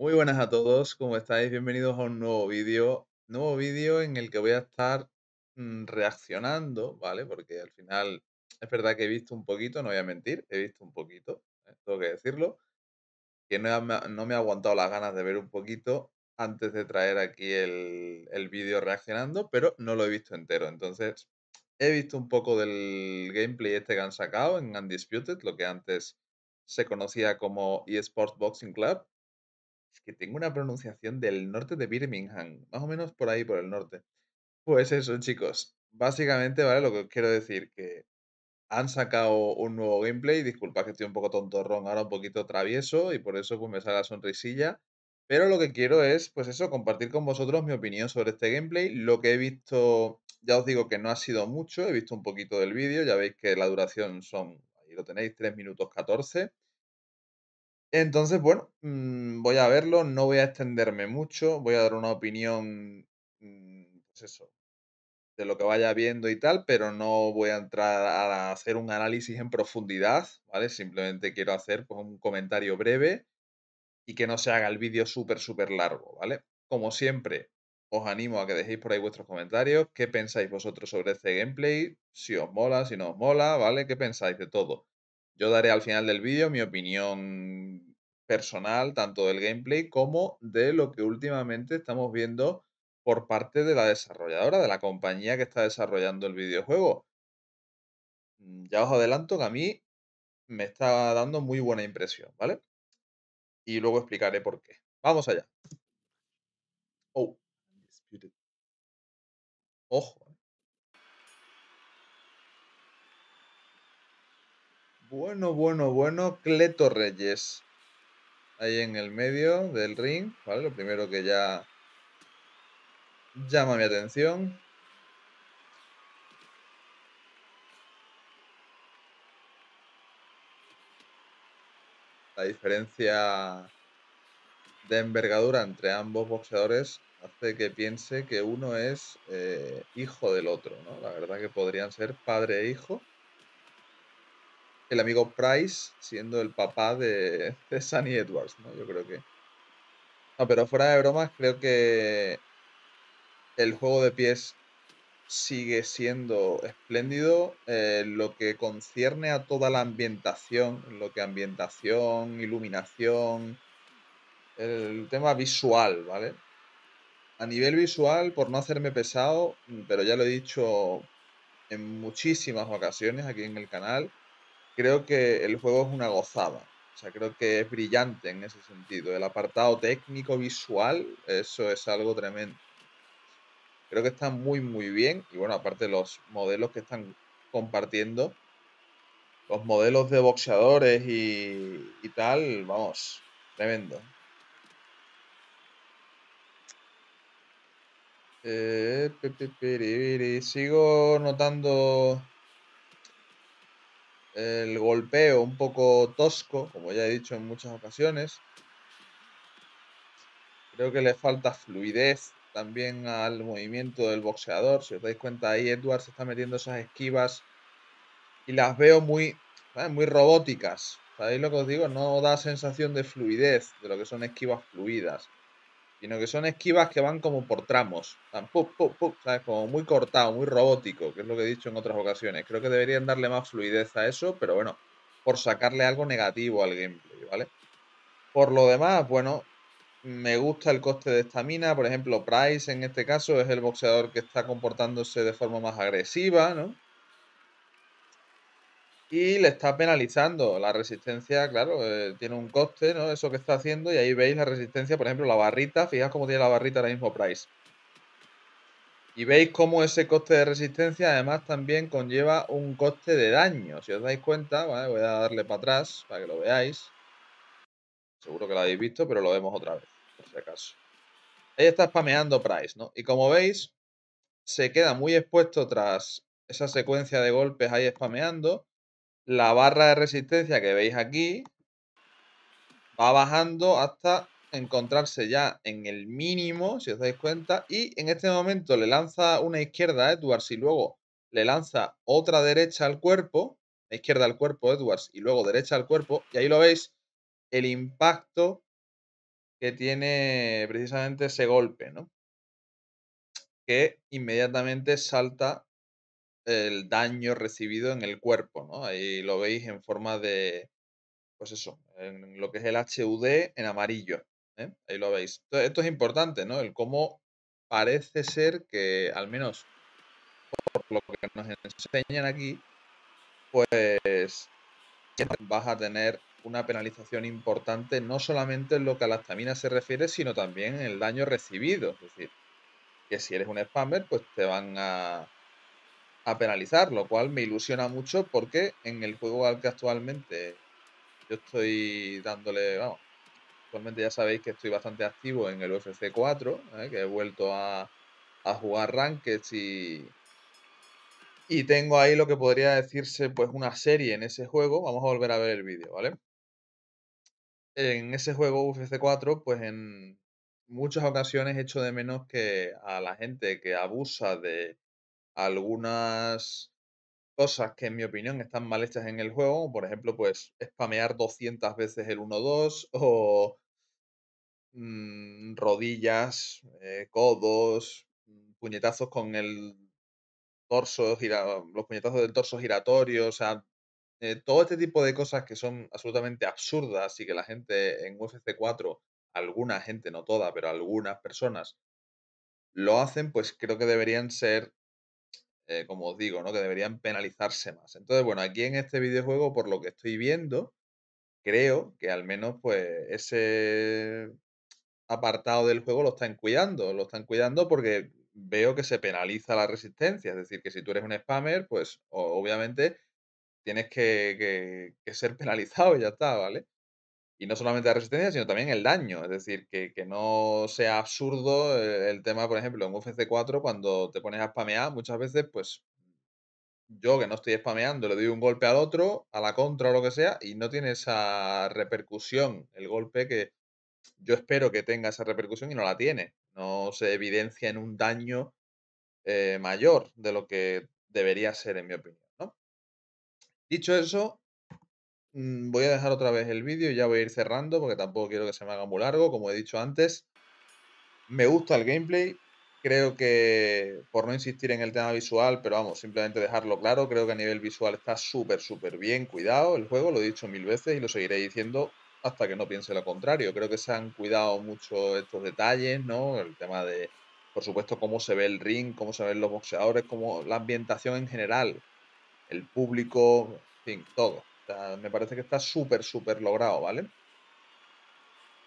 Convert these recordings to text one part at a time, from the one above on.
Muy buenas a todos, ¿cómo estáis? Bienvenidos a un nuevo vídeo. Nuevo vídeo en el que voy a estar mm, reaccionando, ¿vale? Porque al final es verdad que he visto un poquito, no voy a mentir, he visto un poquito, eh, tengo que decirlo. Que no, me ha aguantado las ganas de ver un poquito antes de traer aquí el, el vídeo reaccionando, pero no lo he visto entero. Entonces, he visto un poco del gameplay este que han sacado en Undisputed, lo que antes se conocía como eSports Boxing Club que tengo una pronunciación del norte de Birmingham, más o menos por ahí, por el norte. Pues eso, chicos. Básicamente, ¿vale? Lo que quiero decir, que han sacado un nuevo gameplay. Disculpad que estoy un poco tontorrón, ahora un poquito travieso y por eso pues me sale la sonrisilla. Pero lo que quiero es, pues eso, compartir con vosotros mi opinión sobre este gameplay. Lo que he visto, ya os digo que no ha sido mucho, he visto un poquito del vídeo, ya veis que la duración son, ahí lo tenéis, 3 minutos 14. Entonces, bueno, mm, voy a verlo, no voy a extenderme mucho, voy a dar una opinión, mm, pues de lo que vaya viendo y tal, pero no voy a entrar a hacer un análisis en profundidad, ¿vale? Simplemente quiero hacer pues, un comentario breve y que no se haga el vídeo súper, súper largo, ¿vale? Como siempre, os animo a que dejéis por ahí vuestros comentarios, qué pensáis vosotros sobre este gameplay, si os mola, si no os mola, ¿vale? ¿Qué pensáis de todo? Yo daré al final del vídeo mi opinión personal, tanto del gameplay como de lo que últimamente estamos viendo por parte de la desarrolladora, de la compañía que está desarrollando el videojuego. Mm, ya os adelanto que a mí me está dando muy buena impresión, ¿vale? Y luego explicaré por qué. Vamos allá. Oh, Ojo, Bueno, bueno, bueno, Cleto Reyes. Ahí en el medio del ring, ¿vale? Lo primero que ya llama mi atención. La diferencia de envergadura entre ambos boxeadores hace que piense que uno es eh, hijo del otro, ¿no? La verdad que podrían ser padre e hijo el amigo Price siendo el papá de, Sunny Edwards, ¿no? Yo creo que. No, pero fuera de bromas, creo que el juego de pies sigue siendo espléndido. Eh, lo que concierne a toda la ambientación, lo que ambientación, iluminación, el tema visual, ¿vale? A nivel visual, por no hacerme pesado, pero ya lo he dicho en muchísimas ocasiones aquí en el canal, creo que el juego es una gozada. O sea, creo que es brillante en ese sentido. El apartado técnico, visual, eso es algo tremendo. Creo que está muy, muy bien. Y bueno, aparte los modelos que están compartiendo, los modelos de boxeadores y, y tal, vamos, tremendo. Eh, sigo notando el golpeo un poco tosco, como ya he dicho en muchas ocasiones. Creo que le falta fluidez también al movimiento del boxeador. Si os dais cuenta, ahí Edward se está metiendo esas esquivas y las veo muy, eh, muy robóticas. ¿Sabéis lo que os digo? No da sensación de fluidez, de lo que son esquivas fluidas sino que son esquivas que van como por tramos, ¡pup, pup, sabes Como muy cortado, muy robótico, que es lo que he dicho en otras ocasiones. Creo que deberían darle más fluidez a eso, pero bueno, por sacarle algo negativo al gameplay, ¿vale? Por lo demás, bueno, me gusta el coste de esta mina. por ejemplo, Price en este caso es el boxeador que está comportándose de forma más agresiva, ¿no? y le está penalizando. La resistencia, claro, eh, tiene un coste, ¿no? Eso que está haciendo. Y ahí veis la resistencia, por ejemplo, la barrita. Fijaos cómo tiene la barrita ahora mismo Price. Y veis cómo ese coste de resistencia además también conlleva un coste de daño. Si os dais cuenta, voy a darle para atrás para que lo veáis. Seguro que lo habéis visto, pero lo vemos otra vez, por si acaso. Ahí está spameando Price, ¿no? Y como veis, se queda muy expuesto tras esa secuencia de golpes ahí spameando la barra de resistencia que veis aquí va bajando hasta encontrarse ya en el mínimo, si os dais cuenta, y en este momento le lanza una izquierda a Edwards y luego le lanza otra derecha al cuerpo, izquierda al cuerpo Edwards y luego derecha al cuerpo, y ahí lo veis, el impacto que tiene precisamente ese golpe, ¿no? Que inmediatamente salta el daño recibido en el cuerpo, ¿no? Ahí lo veis en forma de, pues eso, en lo que es el HUD en amarillo, ¿eh? ahí lo veis. Esto, es importante, ¿no? El cómo parece ser que, al menos por lo que nos enseñan aquí, pues vas a tener una penalización importante, no solamente en lo que a la estamina se refiere, sino también en el daño recibido. Es decir, que si eres un spammer, pues te van a a penalizar, lo cual me ilusiona mucho porque en el juego al que actualmente yo estoy dándole, vamos, actualmente ya sabéis que estoy bastante activo en el UFC 4, ¿eh? que he vuelto a, a jugar Ranked y, y tengo ahí lo que podría decirse pues una serie en ese juego. Vamos a volver a ver el vídeo, ¿vale? En ese juego UFC 4, pues en muchas ocasiones hecho de menos que a la gente que abusa de, algunas cosas que en mi opinión están mal hechas en el juego, por ejemplo, pues spamear 200 veces el 1-2 o mm, rodillas, eh, codos, mm, puñetazos con el torso, los puñetazos del torso giratorio, o sea, eh, todo este tipo de cosas que son absolutamente absurdas y que la gente en UFC 4, alguna gente, no toda, pero algunas personas lo hacen, pues creo que deberían ser eh, como os digo, ¿no? que deberían penalizarse más. Entonces, bueno, aquí en este videojuego, por lo que estoy viendo, creo que al menos pues ese apartado del juego lo están cuidando, lo están cuidando porque veo que se penaliza la resistencia, es decir, que si tú eres un spammer, pues obviamente tienes que, que ser penalizado y ya está, ¿vale? y no solamente la resistencia, sino también el daño. Es decir, que, no sea absurdo eh, el, tema, por ejemplo, en UFC 4, cuando te pones a spamear, muchas veces, pues yo que no estoy spameando, le doy un golpe al otro, a la contra o lo que sea, y no tiene esa repercusión, el golpe que yo espero que tenga esa repercusión y no la tiene. No se evidencia en un daño eh, mayor de lo que debería ser, en mi opinión. Dicho eso, Mm, voy a dejar otra vez el vídeo y ya voy a ir cerrando porque tampoco quiero que se me haga muy largo, como he dicho antes. Me gusta el gameplay, creo que, por no insistir en el tema visual, pero vamos, simplemente dejarlo claro, creo que a nivel visual está súper, súper bien cuidado el juego, lo he dicho mil veces y lo seguiré diciendo hasta que no piense lo contrario. Creo que se han cuidado mucho estos detalles, ¿no? El tema de, por supuesto, cómo se ve el ring, cómo se ven los boxeadores, cómo la ambientación en general, el público, en fin, todo me parece que está súper, súper logrado, ¿vale?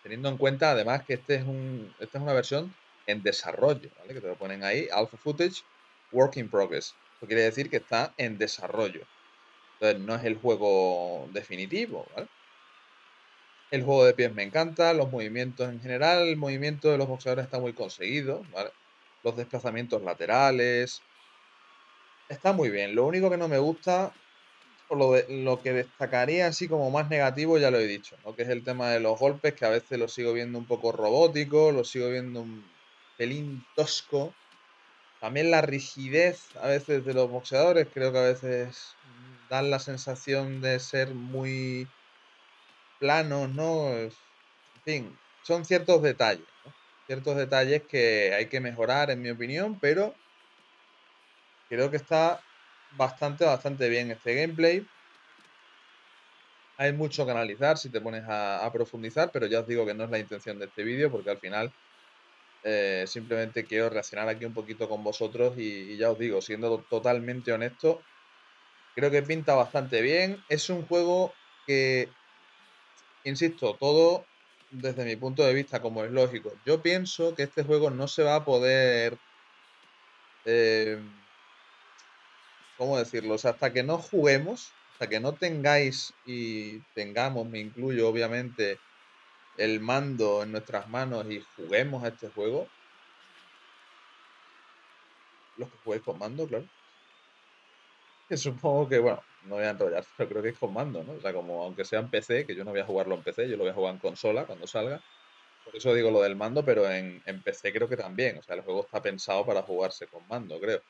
Teniendo en cuenta además que este es un, esta es una versión en desarrollo, ¿vale? Que te lo ponen ahí, alpha footage, work in progress. Esto quiere decir que está en desarrollo. Entonces no es el juego definitivo, ¿vale? El juego de pies me encanta, los movimientos en general, el movimiento de los boxeadores está muy conseguido, ¿vale? Los desplazamientos laterales. Está muy bien. Lo único que no me gusta lo, que destacaría así como más negativo, ya lo he dicho, que es el tema de los golpes, que a veces lo sigo viendo un poco robótico, lo sigo viendo un pelín tosco. También la rigidez a veces de los boxeadores, creo que a veces dan la sensación de ser muy planos, ¿no? En fin, son ciertos detalles, ciertos detalles que hay que mejorar, en mi opinión, pero creo que está bastante, bastante bien este gameplay. Hay mucho que analizar si te pones a, profundizar, pero ya os digo que no es la intención de este vídeo porque al final eh, simplemente quiero reaccionar aquí un poquito con vosotros y, ya os digo, siendo totalmente honesto, creo que pinta bastante bien. Es un juego que, insisto, todo desde mi punto de vista, como es lógico, yo pienso que este juego no se va a poder... Eh, ¿cómo decirlo? O sea, hasta que no juguemos, hasta que no tengáis y tengamos, me incluyo obviamente, el mando en nuestras manos y juguemos a este juego. Los que juguéis con mando, claro. Que supongo que, bueno, no voy a enrollar, pero creo que es con mando, ¿no? O sea, como aunque sea en PC, que yo no voy a jugarlo en PC, yo lo voy a jugar en consola cuando salga. Por eso digo lo del mando, pero en, en PC creo que también. O sea, el juego está pensado para jugarse con mando, creo.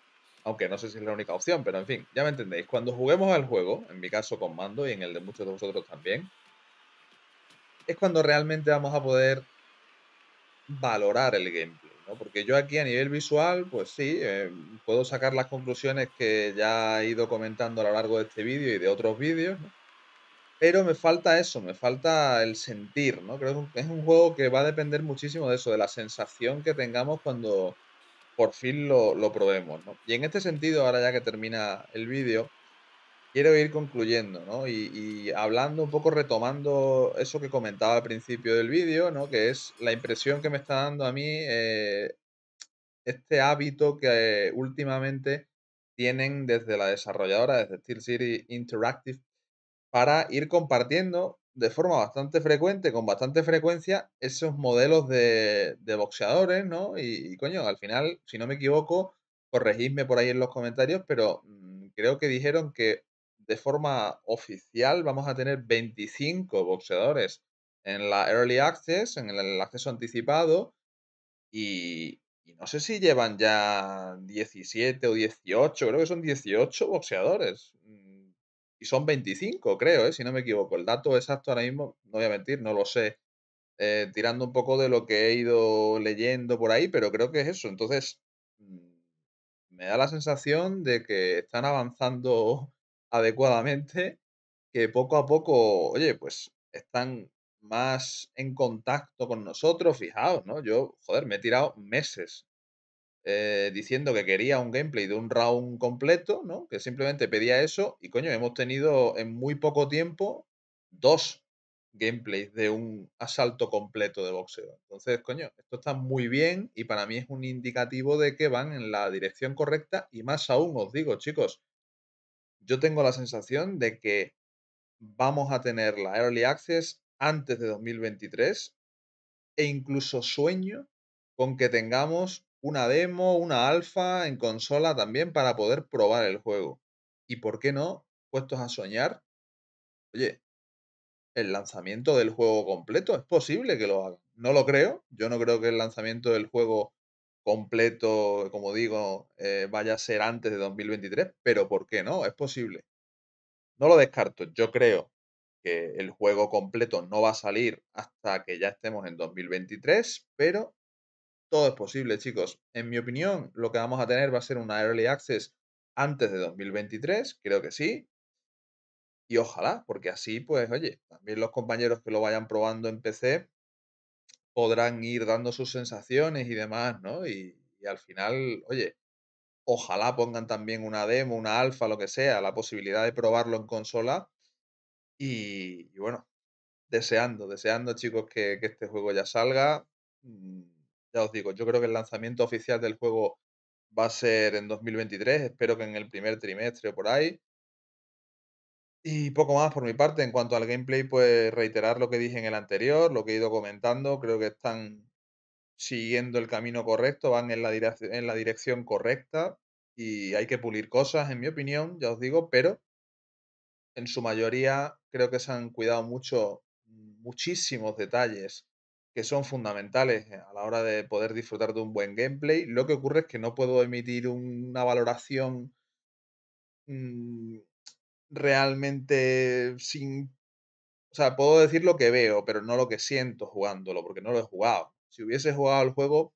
Aunque no sé si es la única opción, pero en fin, ya me entendéis. Cuando juguemos al juego, en mi caso con mando y en el de muchos de vosotros también, es cuando realmente vamos a poder valorar el gameplay, ¿no? Porque yo aquí a nivel visual, pues sí, eh, puedo sacar las conclusiones que ya he ido comentando a lo largo de este vídeo y de otros vídeos, Pero me falta eso, me falta el sentir, ¿no? Creo que es un juego que va a depender muchísimo de eso, de la sensación que tengamos cuando por fin lo, probemos. ¿no? Y en este sentido, ahora ya que termina el vídeo, quiero ir concluyendo ¿no? y, hablando un poco, retomando eso que comentaba al principio del vídeo, ¿no? que es la impresión que me está dando a mí eh, este hábito que eh, últimamente tienen desde la desarrolladora, desde City Interactive, para ir compartiendo de forma bastante frecuente, con bastante frecuencia, esos modelos de, de boxeadores, ¿no? Y, coño, al final, si no me equivoco, corregidme por ahí en los comentarios, pero mm, creo que dijeron que de forma oficial vamos a tener 25 boxeadores en la Early Access, en el acceso anticipado, y, y no sé si llevan ya 17 o 18, creo que son 18 boxeadores y son 25, creo, ¿eh? si no me equivoco. El dato exacto ahora mismo, no voy a mentir, no lo sé. Eh, tirando un poco de lo que he ido leyendo por ahí, pero creo que es eso. Entonces, mm, me da la sensación de que están avanzando adecuadamente, que poco a poco, oye, pues están más en contacto con nosotros, fijaos, ¿no? Yo, joder, me he tirado meses eh, diciendo que quería un gameplay de un round completo, ¿no? Que simplemente pedía eso y coño, hemos tenido en muy poco tiempo dos gameplays de un asalto completo de boxeo. Entonces, coño, esto está muy bien y para mí es un indicativo de que van en la dirección correcta y más aún os digo, chicos, yo tengo la sensación de que vamos a tener la Early Access antes de 2023 e incluso sueño con que tengamos una demo, una alfa en consola también para poder probar el juego. Y por qué no, puestos a soñar, oye, el lanzamiento del juego completo, es posible que lo hagan. No lo creo, yo no creo que el lanzamiento del juego completo, como digo, eh, vaya a ser antes de 2023, pero ¿por qué no? Es posible. No lo descarto, yo creo que el juego completo no va a salir hasta que ya estemos en 2023, pero todo es posible, chicos. En mi opinión, lo que vamos a tener va a ser una Early Access antes de 2023, creo que sí. Y ojalá, porque así, pues, oye, también los compañeros que lo vayan probando en PC podrán ir dando sus sensaciones y demás, ¿no? Y, al final, oye, ojalá pongan también una demo, una alfa, lo que sea, la posibilidad de probarlo en consola. Y, bueno, deseando, deseando, chicos, que, que, este juego ya salga. Mm, ya os digo, yo creo que el lanzamiento oficial del juego va a ser en 2023, espero que en el primer trimestre o por ahí. Y poco más por mi parte, en cuanto al gameplay, pues reiterar lo que dije en el anterior, lo que he ido comentando, creo que están siguiendo el camino correcto, van en la, en la dirección correcta y hay que pulir cosas, en mi opinión, ya os digo, pero en su mayoría creo que se han cuidado mucho, muchísimos detalles que son fundamentales eh, a la hora de poder disfrutar de un buen gameplay. Lo que ocurre es que no puedo emitir una valoración mm, realmente sin... O sea, puedo decir lo que veo, pero no lo que siento jugándolo, porque no lo he jugado. Si hubiese jugado el juego,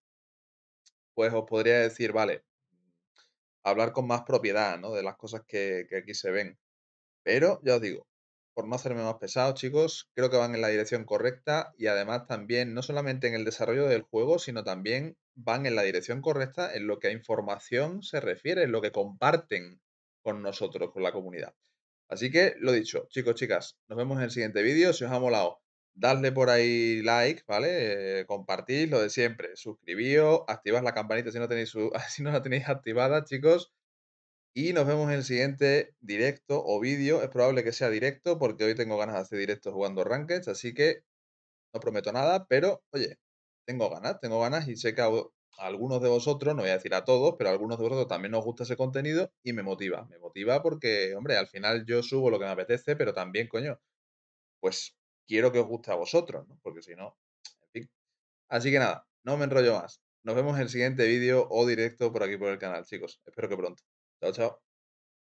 pues os podría decir, vale, hablar con más propiedad, ¿no? De las cosas que, que aquí se ven. Pero, ya os digo, por no hacerme más pesado, chicos, creo que van en la dirección correcta y además también, no solamente en el desarrollo del juego, sino también van en la dirección correcta en lo que a información se refiere, en lo que comparten con nosotros, con la comunidad. Así que lo dicho, chicos, chicas, nos vemos en el siguiente vídeo. Si os ha molado, dadle por ahí like, ¿vale? Eh, Compartís lo de siempre, suscribíos, activad la campanita si no, tenéis, si no la tenéis activada, chicos. Y nos vemos en el siguiente directo o vídeo. Es probable que sea directo porque hoy tengo ganas de hacer directos jugando Ranked, así que no prometo nada, pero oye, tengo ganas, tengo ganas y sé que algunos de vosotros, no voy a decir a todos, pero a algunos de vosotros también nos gusta ese contenido y me motiva. Me motiva porque, hombre, al final yo subo lo que me apetece, pero también, coño, pues quiero que os guste a vosotros, ¿no? Porque si no, Así que nada, no me enrollo más. Nos vemos en el siguiente vídeo o directo por aquí por el canal, chicos. Espero que pronto. That's how.